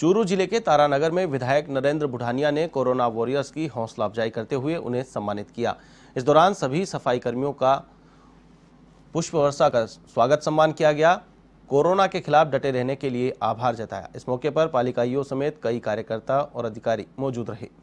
चूरू जिले के तारानगर में विधायक नरेंद्र बुढ़ानिया ने कोरोना वॉरियर्स की हौसला अफजाई करते हुए उन्हें सम्मानित किया इस दौरान सभी सफाई कर्मियों का पुष्प वर्षा का स्वागत सम्मान किया गया कोरोना के खिलाफ डटे रहने के लिए आभार जताया इस मौके पर पालिकाइयों समेत कई कार्यकर्ता और अधिकारी मौजूद रहे